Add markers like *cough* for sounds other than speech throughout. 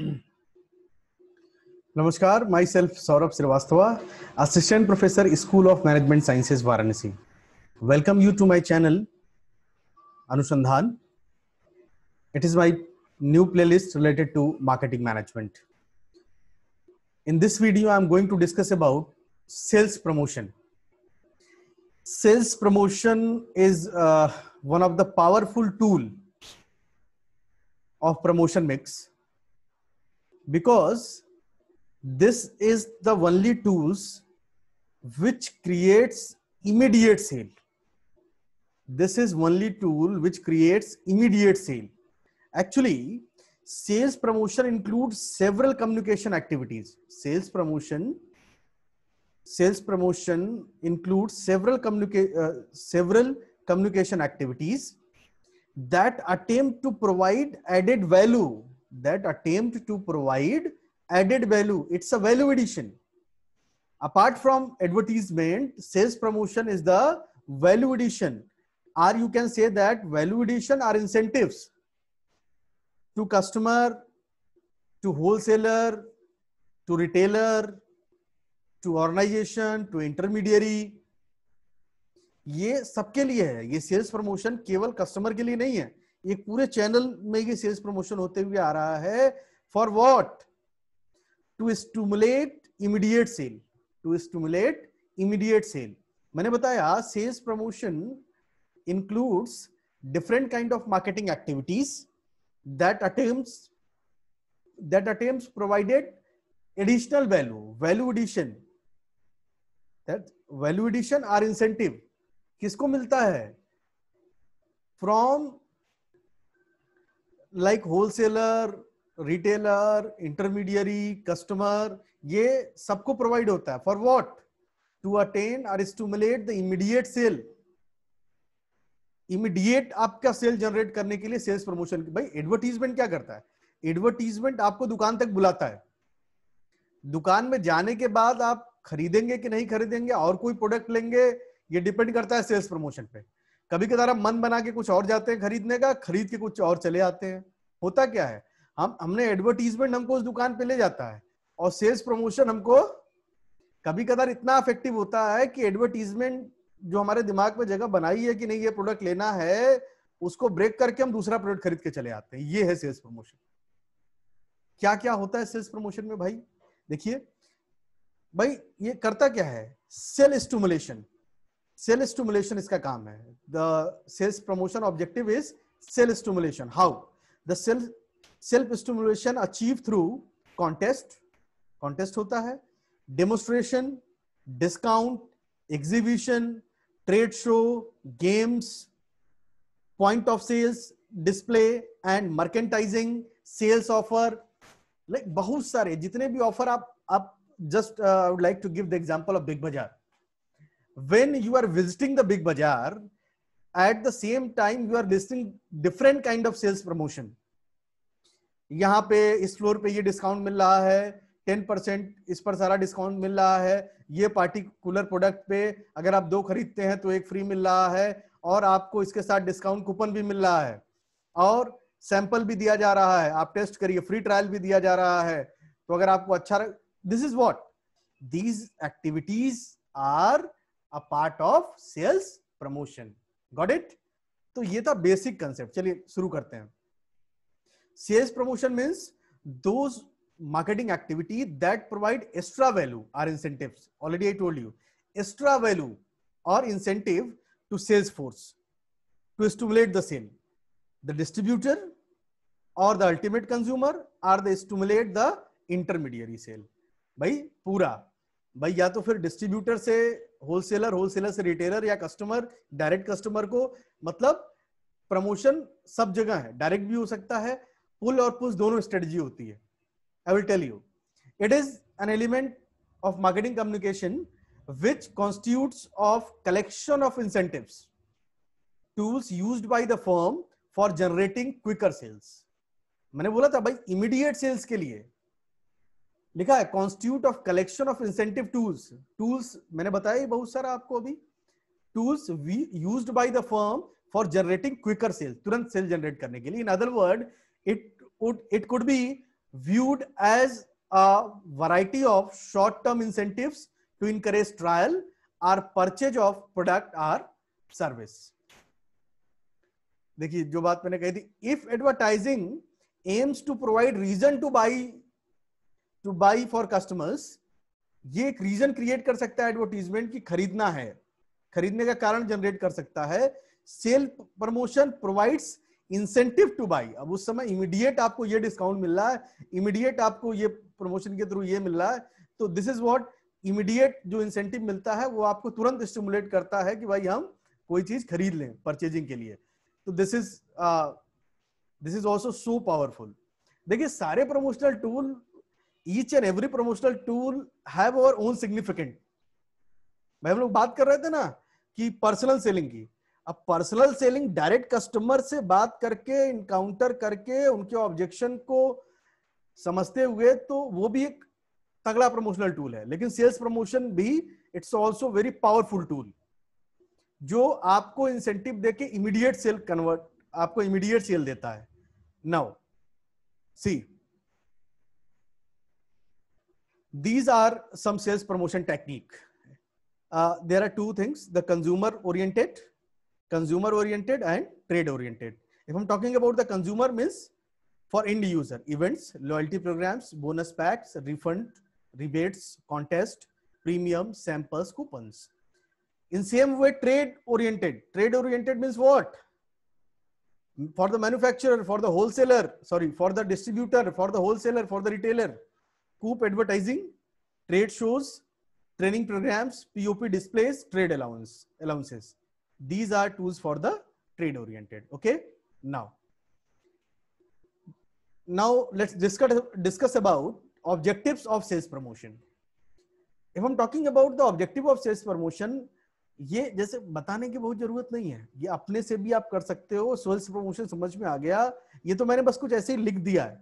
*clears throat* नमस्कार myself Saurabh Srivastava assistant professor school of management sciences Varanasi welcome you to my channel Anusandhan it is my new playlist related to marketing management in this video I am going to discuss about sales promotion sales promotion is one of the powerful tool of promotion mix because this is the only tools which creates immediate sale this is only tool which creates immediate sale actually sales promotion includes several communication activities sales promotion sales promotion includes several communica- uh, several communication activities that attempt to provide added value that attempt to provide added value. It's a value addition. Apart from advertisement, sales promotion is the value addition, or you can say that value addition are incentives to customer, to wholesaler, to retailer, to organization, to intermediary. ये सबके लिए है ये sales promotion केवल customer के लिए नहीं है ये पूरे चैनल में ये सेल्स प्रमोशन होते हुए आ रहा है for what to stimulate immediate sale to stimulate immediate sale मैंने बताया sales promotion includes different kind of marketing activities that attempt that attempts provided additional value value addition that value addition or incentive किसको मिलता है from like wholesaler retailer intermediary customer ये सबको provide होता है for what to attain or stimulate the immediate sale immediate आपका sale generate करने के लिए सेल्स प्रमोशन भाई एडवर्टीजमेंट क्या करता है एडवर्टीजमेंट आपको दुकान तक बुलाता है दुकान में जाने के बाद आप खरीदेंगे कि नहीं खरीदेंगे और कोई प्रोडक्ट लेंगे ये डिपेंड करता है सेल्स प्रमोशन पे कभी कदार हम मन बना के कुछ और जाते हैं खरीदने का खरीद के कुछ और चले आते हैं होता क्या है हम हमने एडवर्टीजमेंट हमको उस दुकान पे ले जाता है और सेल्स प्रमोशन हमको कभी कदार इतना अफेक्टिव होता है कि एडवर्टीजमेंट जो हमारे दिमाग में जगह बनाई है कि नहीं ये प्रोडक्ट लेना है उसको ब्रेक करके हम दूसरा प्रोडक्ट खरीद के चले आते हैं ये है सेल्स प्रमोशन क्या क्या होता है सेल्स प्रमोशन में भाई देखिए भाई ये करता क्या है सेल स्टूमुलेशन सेल स्टूमुलेशन इसका काम है the sales promotion objective is sale stimulation how the sale self stimulation achieve through contest contest होता है demonstration discount exhibition trade show games point of sales display and merchandising sales offer like बहुत सारे जितने भी offer आप आप just I would like to give the example of Big Bazaar when you are visiting the big bazaar at the same time you are listing different kind of sales promotion यहाँ पे इस floor पे ये डिस्काउंट मिल रहा है ten percent इस पर सारा डिस्काउंट मिल रहा है ये पार्टिकुलर प्रोडक्ट पे अगर आप दो खरीदते हैं तो एक फ्री मिल रहा है और आपको इसके साथ डिस्काउंट कूपन भी मिल रहा है और सैंपल भी दिया जा रहा है आप टेस्ट करिए फ्री ट्रायल भी दिया जा रहा है तो अगर आपको अच्छा this is what these activities are a part of sales promotion got it तो ये था बेसिक कंसेप्ट चलिए शुरू करते हैं सेल्स प्रमोशन मीन्स दो marketing activity that provide extra value or incentive already I told you extra value और incentive to sales force to stimulate the sale the distributor और the ultimate consumer or the stimulate the intermediary sale भाई पूरा भाई या तो फिर distributor से wholesaler wholesaler से रिटेलर या कस्टमर डायरेक्ट कस्टमर को मतलब प्रमोशन सब जगह है डायरेक्ट भी हो सकता है पुल और पुश दोनों स्ट्रेटजी होती है I will tell you it is an element of marketing communication which constitute of collection of incentive tools use by the firm for generating quicker sales मैंने बोला था भाई इमीडिएट सेल्स के लिए लिखा है constitute of collection of incentive tools tools मैंने बताया बहुत सारा आपको अभी tools we use by the firm for generating quicker sale तुरंत सेल जनरेट करने के लिए in other word it it could be viewed as a variety of short term incentive to encourage trial or purchase of product or service देखिए जो बात मैंने कही थी if advertising aims to provide reason two by to buy for customers ये एक reason create कर सकता है एडवर्टीजमेंट की खरीदना है खरीदने का कारण जनरेट कर सकता है sale promotion provides incentive to buy अब उस समय इमीडिएट आपको ये डिस्काउंट मिल रहा है इमीडिएट आपको ये प्रमोशन के थ्रू ये मिल रहा है तो दिस इज वॉट इमीडिएट जो इंसेंटिव मिलता है वो आपको तुरंत स्टिमुलेट करता है कि भाई हम कोई चीज खरीद लें परचेजिंग के लिए तो this is this is also so powerful देखिए सारे promotional tool each and every promotional tool have our own significant मैं हम लोग बात कर रहे थे ना कि पर्सनल सेलिंग की अब पर्सनल सेलिंग डायरेक्ट कस्टमर से बात करके इनकाउंटर करके उनके ऑब्जेक्शन को समझते हुए तो वो भी एक तगड़ा प्रमोशनल टूल है लेकिन सेल्स प्रमोशन भी it's also very powerful tool जो आपको इंसेंटिव देके इमीडिएट सेल कन्वर्ट आपको इमीडिएट सेल देता है now see These are some sales promotion technique. Uh, there are two things, the consumer oriented, consumer oriented and trade oriented. If I'm talking about the consumer means for end user, events, loyalty programs, bonus packs, refund, rebates, contest, premium, samples, coupons. In same way, trade oriented. Trade oriented means what? For the manufacturer, for the wholesaler, sorry, for the distributor, for the wholesaler, for the retailer coop advertising trade shows training programs pop displays trade allowance allowances these are tools for the trade oriented okay now now let's discuss discuss about objectives of sales promotion if i'm talking about the objective of sales promotion ये जैसे बताने की बहुत जरूरत नहीं है ये अपने से भी आप कर सकते हो सेल्स प्रमोशन समझ में आ गया ये तो मैंने बस कुछ ऐसे ही लिख दिया है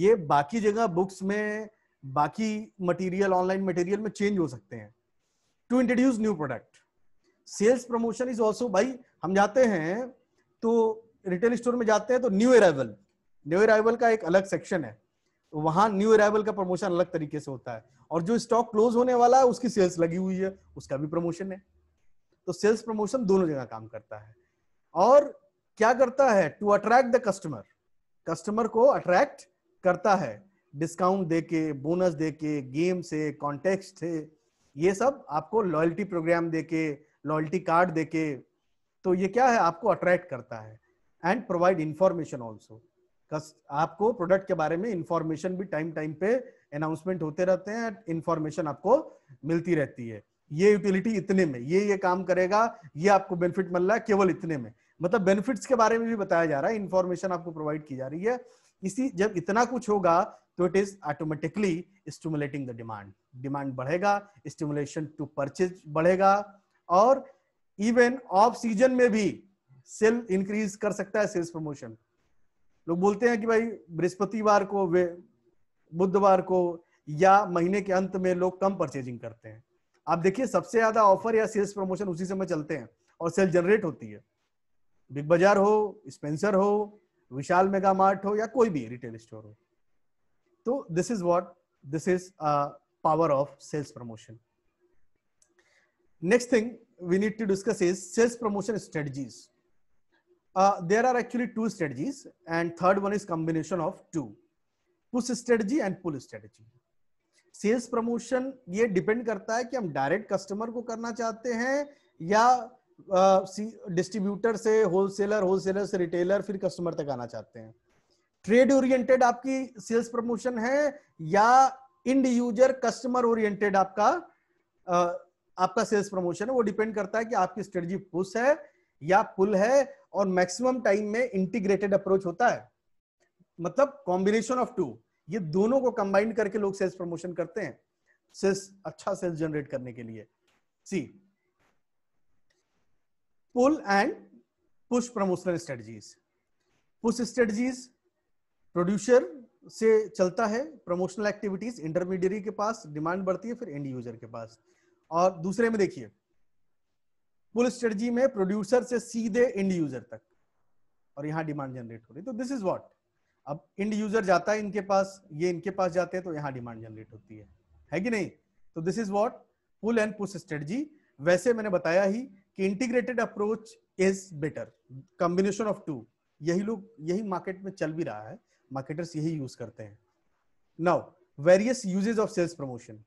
ये बाकी जगह बुक्स में बाकी मटेरियल ऑनलाइन मटेरियल में चेंज हो सकते हैं to introduce new product sales promotion is also भाई हम जाते हैं तो रिटेल स्टोर में जाते हैं तो न्यू अराइवल न्यू अराइवल का एक अलग सेक्शन है वहां न्यू अराइवल का प्रमोशन अलग तरीके से होता है और जो स्टॉक क्लोज होने वाला है उसकी सेल्स लगी हुई है उसका भी प्रमोशन है तो सेल्स प्रमोशन दोनों जगह काम करता है और क्या करता है to attract the customer customer को अट्रैक्ट करता है डिस्काउंट दे के बोनस दे के गेम से कॉन्टेक्स्ट से ये सब आपको लॉयल्टी प्रोग्राम दे के लॉयल्टी कार्ड दे के तो ये क्या है आपको अट्रैक्ट करता है एंड प्रोवाइड इंफॉर्मेशन ऑल्सो आपको प्रोडक्ट के बारे में इंफॉर्मेशन भी टाइम टाइम पे अनाउंसमेंट होते रहते हैं इंफॉर्मेशन आपको मिलती रहती है ये यूटिलिटी इतने में ये ये काम करेगा ये आपको बेनिफिट मिल रहा है केवल इतने में मतलब बेनिफिट्स के बारे में भी बताया जा रहा है इंफॉर्मेशन आपको प्रोवाइड की जा रही है इसी जब इतना कुछ होगा तो it is automatically stimulating the demand demand बढ़ेगा स्टिमुलेशन टू परचेज बढ़ेगा और इवन ऑफ सीजन में भी सेल इंक्रीज कर सकता है सेल्स प्रमोशन लोग बोलते हैं कि भाई बृहस्पतिवार को बुधवार को या महीने के अंत में लोग कम परचेजिंग करते हैं आप देखिए सबसे ज्यादा ऑफर या सेल्स प्रमोशन उसी समय चलते हैं और सेल जनरेट होती है बिग बाजार हो स्पेंसर हो विशाल मेगा मार्ट हो या कोई भी रिटेल स्टोर हो तो this is what this is power of sales promotion next thing we need to discuss is sales promotion strategies there are actually two strategies and third one is combination of two push strategy and pull strategy sales promotion ये depend करता है कि हम direct customer को करना चाहते हैं या डिस्ट्रीब्यूटर से होलसेलर होलसेलर से रिटेलर फिर कस्टमर तक आना चाहते हैं ट्रेड ओरिएंटेड आपकी सेल्स प्रमोशन है या इंड यूजर कस्टमर ओरिएंटेड आपका आपका सेल्स प्रमोशन है वो डिपेंड करता है कि आपकी स्ट्रेटजी पुश है या पुल है और मैक्सिमम टाइम में इंटीग्रेटेड अप्रोच होता है मतलब कॉम्बिनेशन ऑफ टू ये दोनों को कंबाइन करके लोग सेल्स प्रमोशन करते हैं सेल्स अच्छा सेल्स जनरेट करने के लिए सी pull and push promotional strategies push strategies producer से चलता है प्रमोशनल एक्टिविटीज इंटरमीडियरी के पास डिमांड बढ़ती है फिर एंड यूजर के पास और दूसरे में देखिए पुल स्ट्रेटजी में प्रोड्यूसर से सीधे एंड यूजर तक और यहाँ डिमांड जनरेट हो रही तो दिस इज व्हाट अब एंड यूजर जाता है इनके पास ये इनके पास जाते हैं तो यहाँ डिमांड जनरेट होती है है कि नहीं तो this is what pull and pull strategy वैसे मैंने बताया ही integrated approach is better combination of two यही लोग यही मार्केट में चल भी रहा है मार्केटर्स यही यूज करते हैं now various usages of sales promotion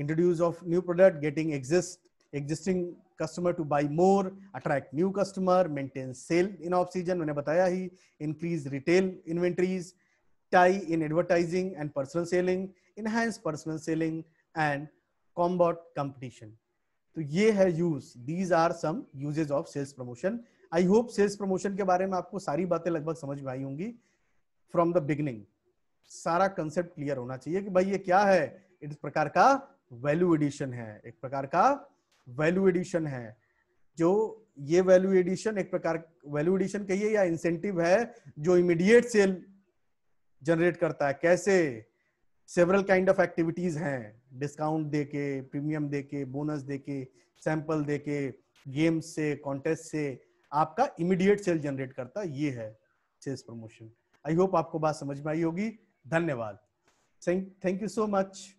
introduce of new product getting exist existing customer to buy more attract new customer maintain sale in off season बताया ही increase retail inventories tie in advertising and personal selling enhance personal selling and combat competition तो ये है use these are some usages of sales promotion I hope sales promotion के बारे में आपको सारी बातें लगभग समझ में आई होंगी फ्रॉम द बिगनिंग सारा कंसेप्ट क्लियर होना चाहिए कि भाई ये क्या है इट इस प्रकार का वैल्यू एडिशन है एक प्रकार का वैल्यू एडिशन है जो ये वैल्यू एडिशन एक प्रकार वैल्यू एडिशन कहिए या इंसेंटिव है जो इमीडिएट सेल जनरेट करता है कैसे सेवरल काइंड ऑफ एक्टिविटीज हैं डिस्काउंट दे के प्रीमियम दे के बोनस दे के सैंपल दे के गेम्स से कॉन्टेस्ट से आपका इमिडिएट सेल जनरेट करता ये है सेल्स प्रमोशन आई होप आपको बात समझ में आई होगी धन्यवाद थैंक यू सो मच